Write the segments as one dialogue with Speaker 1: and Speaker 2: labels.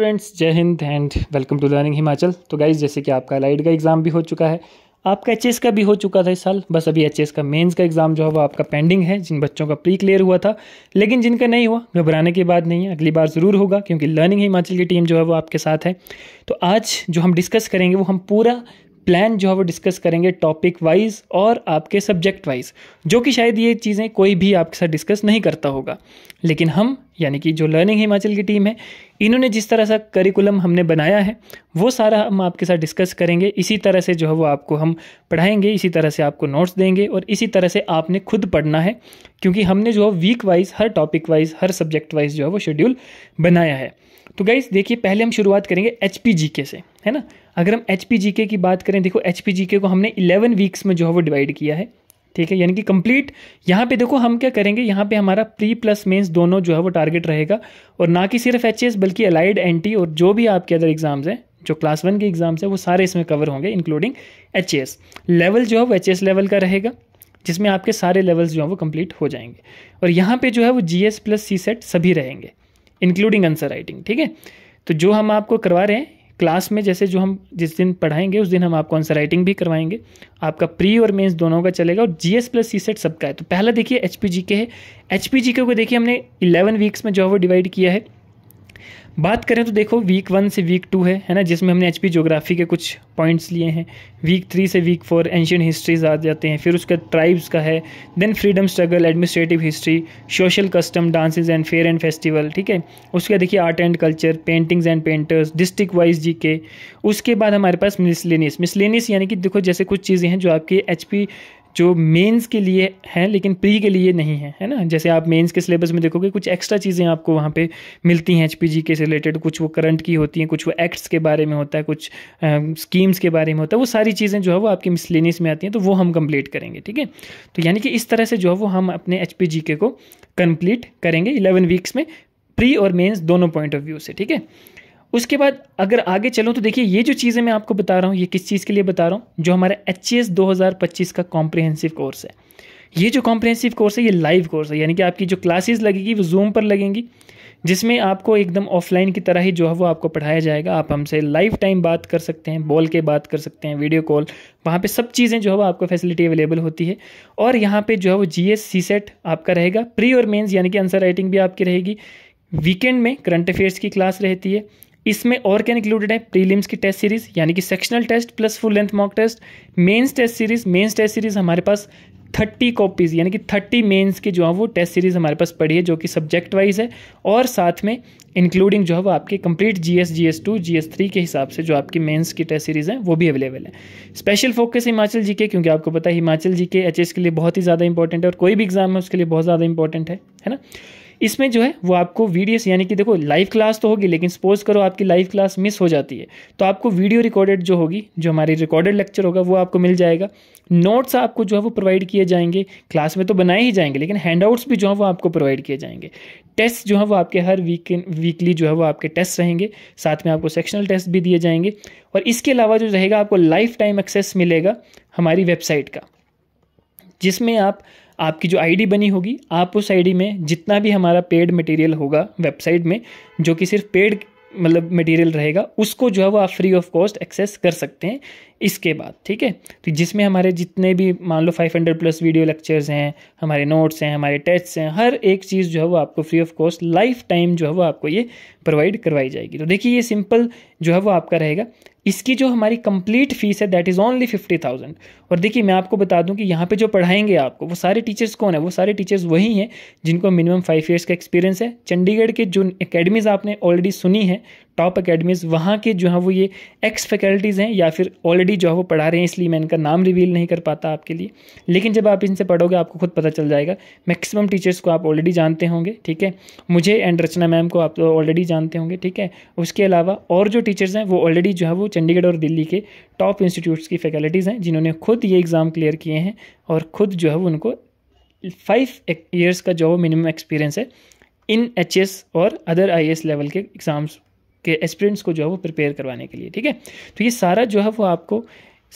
Speaker 1: friends जय हिंद and welcome to learning Himachal तो गाइज जैसे कि आपका लाइट का एग्ज़ाम भी हो चुका है आपका एच का भी हो चुका था इस साल बस अभी एच का मेंस का एग्ज़ाम जो है वो आपका पेंडिंग है जिन बच्चों का प्री क्लियर हुआ था लेकिन जिनका नहीं हुआ घबराने की बात नहीं है अगली बार ज़रूर होगा क्योंकि लर्निंग हिमाचल की टीम जो है वो आपके साथ है तो आज जो हम डिस्कस करेंगे वो हम पूरा प्लान जो है वो डिस्कस करेंगे टॉपिक वाइज और आपके सब्जेक्ट वाइज जो कि शायद ये चीज़ें कोई भी आपके साथ डिस्कस नहीं करता होगा लेकिन हम यानी कि जो लर्निंग हिमाचल की टीम है इन्होंने जिस तरह सा करिकुलम हमने बनाया है वो सारा हम आपके साथ डिस्कस करेंगे इसी तरह से जो है वो आपको हम पढ़ाएंगे इसी तरह से आपको नोट्स देंगे और इसी तरह से आपने खुद पढ़ना है क्योंकि हमने जो है वीक वाइज हर टॉपिक वाइज हर सब्जेक्ट वाइज जो है वो शेड्यूल बनाया है तो गाइज देखिए पहले हम शुरुआत करेंगे एच के से है ना अगर हम एच की बात करें देखो एच को हमने इलेवन वीक्स में जो है वो डिवाइड किया है ठीक है यानी कि कंप्लीट यहाँ पे देखो हम क्या करेंगे यहाँ पे हमारा प्री प्लस मेंस दोनों जो है वो टारगेट रहेगा और ना कि सिर्फ एच बल्कि अलाइड एंटी और जो भी आपके अदर एग्जाम्स हैं जो क्लास वन के एग्जाम्स हैं वो सारे इसमें कवर होंगे इंक्लूडिंग एच लेवल जो है वो एच लेवल का रहेगा जिसमें आपके सारे लेवल्स जो हैं वो कंप्लीट हो जाएंगे और यहाँ पे जो है वो जी प्लस सी सेट सभी रहेंगे इंक्लूडिंग आंसर राइटिंग ठीक है तो जो हम आपको करवा रहे हैं क्लास में जैसे जो हम जिस दिन पढ़ाएंगे उस दिन हम आपको आंसर राइटिंग भी करवाएंगे आपका प्री और मेंस दोनों का चलेगा और जीएस प्लस सी सेट सबका है तो पहला देखिए एच पी जी के है एच पी जी के को देखिए हमने इलेवन वीक्स में जो है वो डिवाइड किया है बात करें तो देखो वीक वन से वीक टू है है ना जिसमें हमने एच पी जोग्राफी के कुछ पॉइंट्स लिए हैं वीक थ्री से वीक फोर एंशियन हिस्ट्रीज आ जाते हैं फिर उसका ट्राइब्स का है then freedom struggle administrative history social custom dances and fair and festival ठीक है उसके बाद देखिए art and culture paintings and painters district wise G K उसके बाद हमारे पास मिसलेनियस मिसलेनियस यानी कि देखो जैसे कुछ चीज़ें हैं जो आपकी एच पी जो मेंस के लिए हैं लेकिन प्री के लिए नहीं है है ना जैसे आप मेंस के सिलेबस में देखोगे कुछ एक्स्ट्रा चीज़ें आपको वहाँ पे मिलती हैं एच के से रिलेटेड कुछ वो करंट की होती हैं कुछ वो एक्ट्स के बारे में होता है कुछ स्कीम्स के बारे में होता है वो सारी चीज़ें जो है वो आपकी मिसलेनियस में आती हैं तो वो हम कंप्लीट करेंगे ठीक है तो यानी कि इस तरह से जो है वो हम अपने एच को कंप्लीट करेंगे इलेवन वीक्स में प्री और मेन्स दोनों पॉइंट ऑफ व्यू से ठीक है उसके बाद अगर आगे चलूँ तो देखिए ये जो चीज़ें मैं आपको बता रहा हूँ ये किस चीज़ के लिए बता रहा हूँ जो हमारा एच एस दो हज़ार पच्चीस का कॉम्प्रिहेंसिव कोर्स है ये जो कॉम्प्रिहेंसिव कोर्स है ये लाइव कोर्स है यानी कि आपकी जो क्लासेज लगेगी वो जूम पर लगेंगी जिसमें आपको एकदम ऑफलाइन की तरह ही जो है वो आपको पढ़ाया जाएगा आप हमसे लाइव टाइम बात कर सकते हैं बोल के बात कर सकते हैं वीडियो कॉल वहाँ पे सब चीज़ें जो है वो आपको फैसिलिटी अवेलेबल होती है और यहाँ पे जो है वो जी एस सी सेट आपका रहेगा प्री और मेंस यानी कि आंसर राइटिंग भी आपकी रहेगी वीकेंड में करंट अफेयर्स की क्लास रहती है इसमें और क्या इंक्लूडेड है प्रीलिम्स की टेस्ट सीरीज यानी कि sectional test plus full length mock test mains test series mains test series हमारे पास थर्टी कॉपीज़ यानी कि थर्टी मेंस की जो है वो टेस्ट सीरीज़ हमारे पास पड़ी है जो कि सब्जेक्ट वाइज है और साथ में इंक्लूडिंग जो है वो आपके complete G S G S two G S three के हिसाब से जो आपकी मेंस की टेस्ट सीरीज़ है वो भी अवेलेबल है स्पेशल फोकस हिमाचल जी के क्योंकि आपको पता है हिमाचल जी के एच के लिए बहुत ही ज़्यादा इंपॉर्टेंट है और कोई भी एग्जाम है उसके लिए बहुत ज़्यादा इंपॉर्टेंट है है ना इसमें जो है वो आपको वीडियोस यानी कि देखो लाइव क्लास तो होगी लेकिन सपोज करो आपकी लाइव क्लास मिस हो जाती है तो आपको वीडियो रिकॉर्डेड जो होगी जो हमारी रिकॉर्डेड लेक्चर होगा वो आपको मिल जाएगा नोट्स आपको जो है वो प्रोवाइड किए जाएंगे क्लास में तो बनाए ही जाएंगे लेकिन हैंडआउट्स भी जो है वो आपको प्रोवाइड किए जाएंगे टेस्ट जो है वो आपके हर वीक वीकली जो है वो आपके टेस्ट रहेंगे साथ में आपको सेक्शनल टेस्ट भी दिए जाएंगे और इसके अलावा जो रहेगा आपको लाइफ टाइम एक्सेस मिलेगा हमारी वेबसाइट का जिसमें आप आपकी जो आईडी बनी होगी आप उस आईडी में जितना भी हमारा पेड मटेरियल होगा वेबसाइट में जो कि सिर्फ पेड मतलब मटेरियल रहेगा उसको जो है वो आप फ्री ऑफ कॉस्ट एक्सेस कर सकते हैं इसके बाद ठीक है तो जिसमें हमारे जितने भी मान लो 500 प्लस वीडियो लेक्चर्स हैं हमारे नोट्स हैं हमारे टेस्ट हैं हर एक चीज़ जो है वो आपको free of cost life time जो है वो आपको ये प्रोवाइड करवाई जाएगी तो देखिए ये सिंपल जो है वो आपका रहेगा इसकी जो हमारी कंप्लीट फीस है that is only fifty thousand और देखिए मैं आपको बता दूं कि यहाँ पे जो पढ़ाएंगे आपको वो सारे टीचर्स कौन है वो सारे टीचर्स वही हैं जिनको मिनिमम फाइव इयर्स का एक्सपीरियंस है चंडीगढ़ के जो अकेडमीज़ आपने ऑलरेडी सुनी है टॉप अकेडमीज़ वहाँ के जो हैं वो ये एक्स फैकल्टीज़ हैं या फिर ऑलरेडी जो है वो पढ़ा रहे हैं इसलिए मैं इनका नाम रिवील नहीं कर पाता आपके लिए लेकिन जब आप इनसे पढ़ोगे आपको खुद पता चल जाएगा मैक्सिमम टीचर्स को आप ऑलरेडी जानते होंगे ठीक है मुझे एंड रचना मैम को आप ऑलरेडी तो जानते होंगे ठीक है उसके अलावा और जो टीचर्स हैं वो ऑलरेडी जो है वो चंडीगढ़ और दिल्ली के टॉप इंस्टीट्यूट्स की फैकल्टीज़ हैं जिन्होंने खुद ये एग्ज़ाम क्लियर किए हैं और ख़ुद जो है वो उनको फाइव ईयर्स का जो मिनिमम एक्सपीरियंस है इन एच और अदर आई लेवल के एग्ज़ाम्स के एस्पिरेंट्स को जो है वो प्रिपेयर करवाने के लिए ठीक है तो ये सारा जो है वो आपको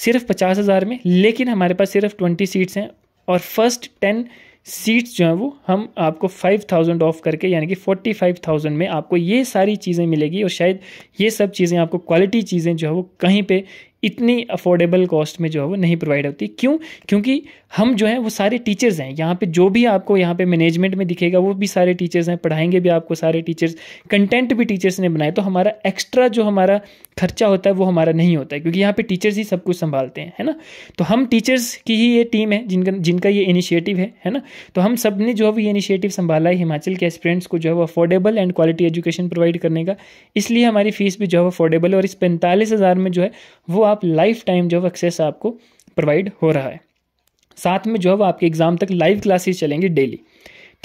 Speaker 1: सिर्फ पचास हज़ार में लेकिन हमारे पास सिर्फ ट्वेंटी सीट्स हैं और फर्स्ट टेन सीट्स जो हैं वो हम आपको फाइव थाउजेंड ऑफ करके यानी कि फोर्टी फाइव थाउजेंड में आपको ये सारी चीज़ें मिलेगी और शायद ये सब चीज़ें आपको क्वालिटी चीज़ें जो है वो कहीं पे इतनी अफोर्डेबल कॉस्ट में जो है वो नहीं प्रोवाइड होती क्यों क्योंकि हम जो हैं वो सारे टीचर्स हैं यहाँ पे जो भी आपको यहाँ पे मैनेजमेंट में दिखेगा वो भी सारे टीचर्स हैं पढ़ाएंगे भी आपको सारे टीचर्स कंटेंट भी टीचर्स ने बनाए तो हमारा एक्स्ट्रा जो हमारा खर्चा होता है वो हमारा नहीं होता है क्योंकि यहाँ पे टीचर्स ही सब कुछ संभालते हैं है ना तो हम टीचर्स की ही ये टीम है जिनका जिनका ये इनिशिएटिव है है ना तो हम सब ने जो है वो ये इनिशिएटिव संभाला है हिमाचल के एस्पिरेंट्स को जो है वो affordable and quality education provide करने का इसलिए हमारी फीस भी जो है वो अफोर्डेबल है और इस पैंतालीस हज़ार में जो है वो आप लाइफ टाइम जो है एक्सेस आपको प्रोवाइड हो रहा है साथ में जो है वो आपके एग्ज़ाम तक लाइव क्लासेस चलेंगे डेली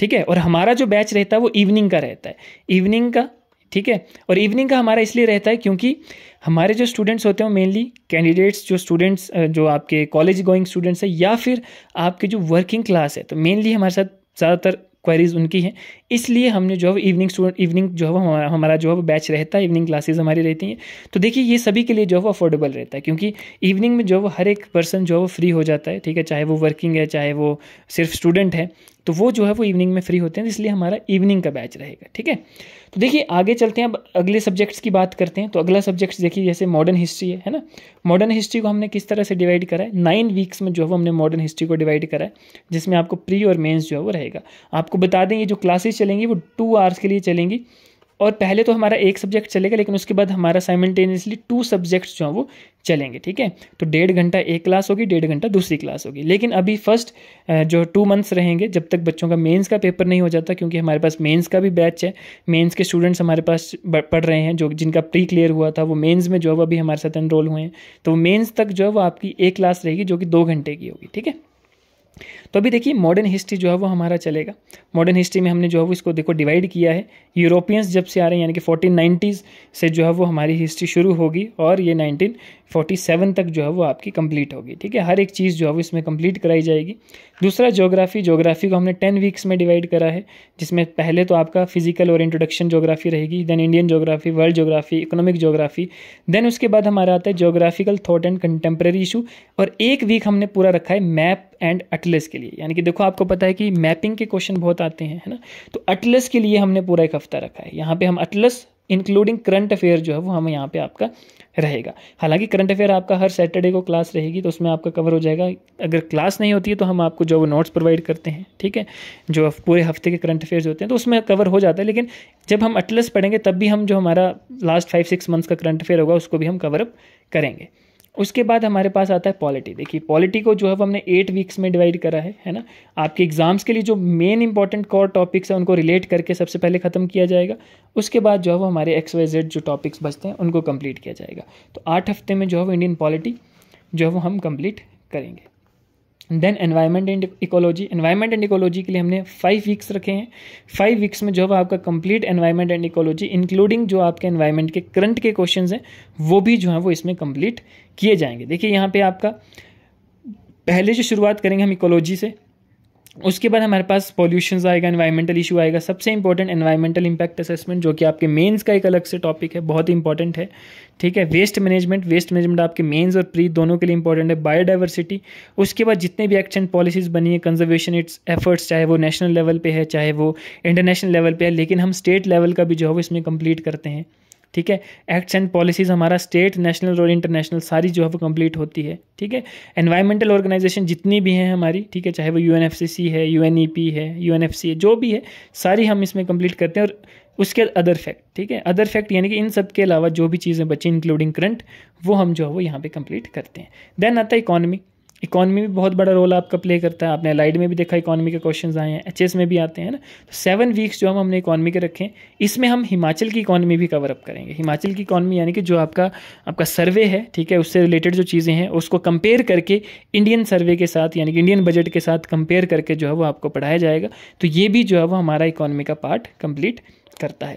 Speaker 1: ठीक है और हमारा जो बैच रहता है वो इवनिंग का रहता है इवनिंग का ठीक है और इवनिंग का हमारा इसलिए रहता है क्योंकि हमारे जो स्टूडेंट्स होते हैं मेनली कैंडिडेट्स जो स्टूडेंट्स जो आपके कॉलेज गोइंग स्टूडेंट्स हैं या फिर आपके जो वर्किंग क्लास है तो मेनली हमारे साथ ज़्यादातर क्वेरीज उनकी हैं इसलिए हमने जो है इवनिंग स्टूडेंट इवनिंग जो है हमारा हमारा जो है बैच रहता है इवनिंग क्लासेस हमारी रहती हैं तो देखिए ये सभी के लिए जो है अफोर्डेबल रहता है क्योंकि इवनिंग में जो है हर एक पर्सन जो है फ्री हो जाता है ठीक है चाहे वो वर्किंग है चाहे वो सिर्फ स्टूडेंट है तो वो जो है वो इवनिंग में फ्री होते हैं इसलिए हमारा इवनिंग का बैच रहेगा ठीक है तो देखिए आगे चलते हैं अब अगले सब्जेक्ट्स की बात करते हैं तो अगला सब्जेक्ट्स देखिए जैसे मॉडर्न हिस्ट्री है है ना मॉडर्न हिस्ट्री को हमने किस तरह से डिवाइड करा है नाइन वीक्स में जो है वो हमने मॉडर्न हिस्ट्री को डिवाइड करा है जिसमें आपको प्री और मेन्स जो है वो रहेगा आपको बता दें ये जो क्लासेज चलेंगी वो टू आवर्स के लिए चलेंगी और पहले तो हमारा एक सब्जेक्ट चलेगा लेकिन उसके बाद हमारा साइमल्टेनियसली टू सब्जेक्ट्स जो हैं वो चलेंगे ठीक है तो डेढ़ घंटा एक क्लास होगी डेढ़ घंटा दूसरी क्लास होगी लेकिन अभी फर्स्ट जो टू मंथ्स रहेंगे जब तक बच्चों का मेंस का पेपर नहीं हो जाता क्योंकि हमारे पास मेंस का भी बैच है मेंस के स्टूडेंट्स हमारे पास पढ़ रहे हैं जो जिनका प्री क्लियर हुआ था वो मेंस में जो है वो अभी हमारे साथ एनरोल हुए हैं तो मेंस तक जो है वो आपकी एक क्लास रहेगी जो कि दो घंटे की होगी ठीक है तो अभी देखिए मॉडर्न हिस्ट्री जो है वो हमारा चलेगा मॉडर्न हिस्ट्री में हमने जो है वो इसको देखो डिवाइड किया है यूरोपियंस जब से आ रहे हैं यानी कि फोर्टीन से जो है वो हमारी हिस्ट्री शुरू होगी और ये नाइनटीन फोर्टी सेवन तक जो है वो आपकी कंप्लीट होगी ठीक है हर एक चीज़ जो है वो इसमें कंप्लीट कराई जाएगी दूसरा जोग्राफी जोग्राफी को हमने टेन वीक्स में डिवाइड करा है जिसमें पहले तो आपका फिजिकल और इंट्रोडक्शन जोग्राफी रहेगी then Indian geography world geography economic geography then उसके बाद हमारा आता है geographical thought and contemporary issue और एक वीक हमने पूरा रखा है मैप एंड अटलस के लिए यानी कि देखो आपको पता है कि मैपिंग के क्वेश्चन बहुत आते हैं है ना तो अटलस के लिए हमने पूरा एक हफ्ता रखा है यहाँ पे हम अटलस इंक्लूडिंग करंट अफेयर जो है वो हम यहाँ पे आपका रहेगा हालांकि करंट अफेयर आपका हर सैटरडे को क्लास रहेगी तो उसमें आपका कवर हो जाएगा अगर क्लास नहीं होती है तो हम आपको जो नोट्स प्रोवाइड करते हैं ठीक है जो पूरे हफ्ते के करंट अफेयर्स होते हैं तो उसमें कवर हो जाता है लेकिन जब हम अटलस पढ़ेंगे तब भी हम जो हमारा लास्ट फाइव सिक्स मंथ्स का करंट अफेयर होगा उसको भी हम कवरअप करेंगे उसके बाद हमारे पास आता है पॉलिटी देखिए पॉलिटी को जो है हमने एट वीक्स में डिवाइड करा है है ना आपके एग्जाम्स के लिए जो मेन इंपॉर्टेंट कॉर टॉपिक्स हैं उनको रिलेट करके सबसे पहले ख़त्म किया जाएगा उसके बाद जो है वो हमारे एक्स वाई जेड जो टॉपिक्स बचते हैं उनको कंप्लीट किया जाएगा तो आठ हफ्ते में जो है वो इंडियन पॉलिटी जो है वो हम कंप्लीट करेंगे then environment and ecology environment and ecology के लिए हमने फाइव वीक्स रखे हैं फाइव वीक्स में जो है आपका complete environment and ecology including जो आपके एनवायरमेंट के करंट के क्वेश्चन हैं वो भी जो है वो इसमें कंप्लीट किए जाएंगे देखिए यहाँ पे आपका पहले जो शुरुआत करेंगे हम इकोलॉजी से उसके बाद हमारे पास पॉल्यूशन आएगा इन्वायरमेंटल इशू आएगा सबसे इंपॉर्टेंट इन्वायरमेंटल इम्पैक्ट असेसमेंट जो कि आपके मेंस का एक अलग से टॉपिक है बहुत इंपॉर्टेंट है ठीक है वेस्ट मैनेजमेंट वेस्ट मैनेजमेंट आपके मेंस और प्री दोनों के लिए इंपॉर्टेंट है बायोडाइवर्सिटी उसके बाद जितने भी एक्शन पॉलिसीज़ बनी है कंजर्वेशन इट्स एफर्ट्स चाहे वो नेशनल लेवल पर है चाहे वो इंटरनेशनल लेवल पर है लेकिन हम स्टेट लेवल का भी जो है वो इसमें कंप्लीट करते हैं ठीक है एक्ट्स एंड पॉलिसीज़ हमारा स्टेट नेशनल और इंटरनेशनल सारी जो है वो कंप्लीट होती है ठीक है एनवायरमेंटल ऑर्गेनाइजेशन जितनी भी हैं हमारी ठीक है चाहे वो यू है यू है यू है जो भी है सारी हम इसमें कंप्लीट करते हैं और उसके अदर फैक्ट ठीक है अदर फैक्ट यानी कि इन सब के अलावा जो भी चीज़ें बची इंक्लूडिंग करंट वो हम जो है वो यहाँ पे कंप्लीट करते हैं देन आता है इकॉनमी इकॉनमी भी बहुत बड़ा रोल आपका प्ले करता है आपने लाइड में भी देखा इकॉनमी के क्वेश्चंस आए हैं एचएस में भी आते हैं ना तो सेवन वीक्स जो हम हमने इकॉनमी के रखे हैं इसमें हम हिमाचल की इकॉनमी भी कवर अप करेंगे हिमाचल की इकॉनमी यानी कि जो आपका आपका सर्वे है ठीक है उससे रिलेटेड जो चीज़ें हैं उसको कंपेयर करके इंडियन सर्वे के साथ यानी कि इंडियन बजट के साथ कंपेयर करके जो है वो आपको पढ़ाया जाएगा तो ये भी जो है वो हमारा इकॉनमी का पार्ट कंप्लीट करता है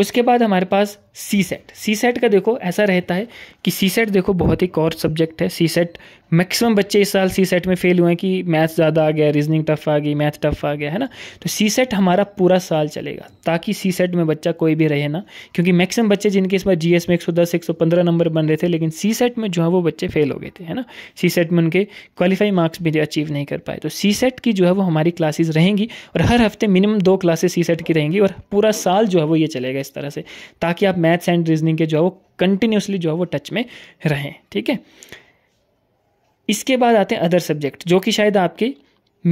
Speaker 1: उसके बाद हमारे पास सी सेट सी सेट का देखो ऐसा रहता है कि सी सेट देखो बहुत ही और सब्जेक्ट है सी सेट मैक्सिमम बच्चे इस साल सी सेट में फेल हुए हैं कि मैथ ज़्यादा आ गया रीजनिंग टफ आ गई मैथ टफ आ गया है ना तो सी सेट हमारा पूरा साल चलेगा ताकि सी सेट में बच्चा कोई भी रहे ना क्योंकि मैक्सिमम बच्चे जिनके इस बार जी में एक सौ दस एक सौ पंद्रह नंबर बन रहे थे लेकिन सी सेट में जो है वो बच्चे फेल हो गए थे है ना सी सेट में उनके क्वालिफाई मार्क्स भी अचीव नहीं कर पाए तो सी सेट की जो है वो हमारी क्लासेज रहेंगी और हर हफ्ते मिनिमम दो क्लासेस सी सेट की रहेंगी और पूरा साल जो है वो ये चलेगा इस तरह से ताकि आप मैथ्स एंड रीजनिंग के जो है वो कंटिन्यूसली जो है वो टच में रहें ठीक है इसके बाद आते हैं अदर सब्जेक्ट जो कि शायद आपके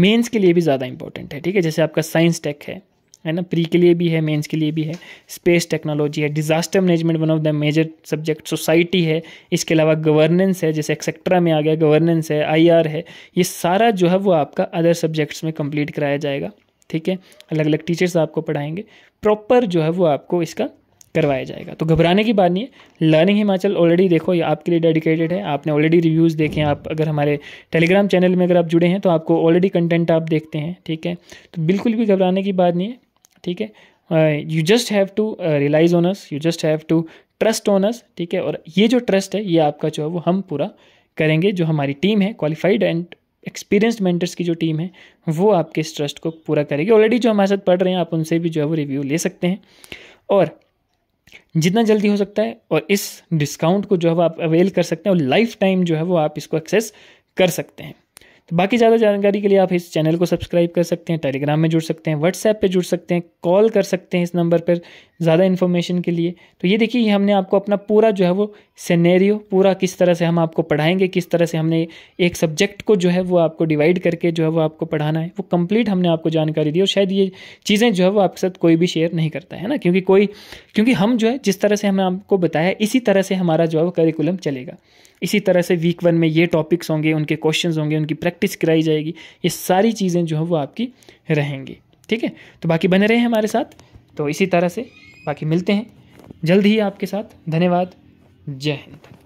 Speaker 1: मेंस के लिए भी ज़्यादा इंपॉर्टेंट है ठीक है जैसे आपका साइंस टेक है है ना प्री के लिए भी है मेंस के लिए भी है स्पेस टेक्नोलॉजी है disaster management one of the major subject society है इसके अलावा गवर्नेंस है जैसे एक्सेट्रा में आ गया गवर्नेंस है आई है ये सारा जो है वो आपका अदर सब्जेक्ट्स में कंप्लीट कराया जाएगा ठीक है अलग अलग टीचर्स आपको पढ़ाएंगे प्रॉपर जो है वो आपको इसका करवाया जाएगा तो घबराने की बात नहीं है लर्निंग हिमाचल ऑलरेडी देखो ये आपके लिए डेडिकेटेड है आपने ऑलरेडी रिव्यूज़ देखे हैं आप अगर हमारे टेलीग्राम चैनल में अगर आप जुड़े हैं तो आपको ऑलरेडी कंटेंट आप देखते हैं ठीक है तो बिल्कुल भी घबराने की बात नहीं है ठीक है you just have to realise on us you just have to trust on us ठीक है और ये जो ट्रस्ट है ये आपका जो है वो हम पूरा करेंगे जो हमारी टीम है क्वालिफाइड एंड एक्सपीरियंस्ड मेंटर्स की जो टीम है वो आपके इस ट्रस्ट को पूरा करेगी ऑलरेडी जो हमारे साथ पढ़ रहे हैं आप उनसे भी जो है वो रिव्यू ले सकते हैं और जितना जल्दी हो सकता है और इस डिस्काउंट को जो है वो आप अवेल कर सकते हैं और लाइफ टाइम जो है वो आप इसको एक्सेस कर सकते हैं तो बाकी ज़्यादा जानकारी के लिए आप इस चैनल को सब्सक्राइब कर सकते हैं टेलीग्राम में जुड़ सकते हैं व्हाट्सएप पर जुड़ सकते हैं कॉल कर सकते हैं इस नंबर पर ज़्यादा इन्फॉर्मेशन के लिए तो ये देखिए हमने आपको अपना पूरा जो है वो सिनेरियो पूरा किस तरह से हम आपको पढ़ाएंगे किस तरह से हमने एक सब्जेक्ट को जो है वो आपको डिवाइड करके जो है वो आपको पढ़ाना है वो कंप्लीट हमने आपको जानकारी दी और शायद ये चीज़ें जो है वो आपके साथ कोई भी शेयर नहीं करता है ना क्योंकि कोई क्योंकि हम जो है जिस तरह से हमने आपको बताया इसी तरह से हमारा जो है वो करिकुलम चलेगा इसी तरह से वीक वन में ये टॉपिक्स होंगे उनके क्वेश्चन होंगे उनकी प्रैक्टिस कराई जाएगी ये सारी चीज़ें जो है वो आपकी रहेंगी ठीक है तो बाकी बने रहे हैं हमारे साथ तो इसी तरह से बाकी मिलते हैं जल्द ही आपके साथ धन्यवाद जय हिंद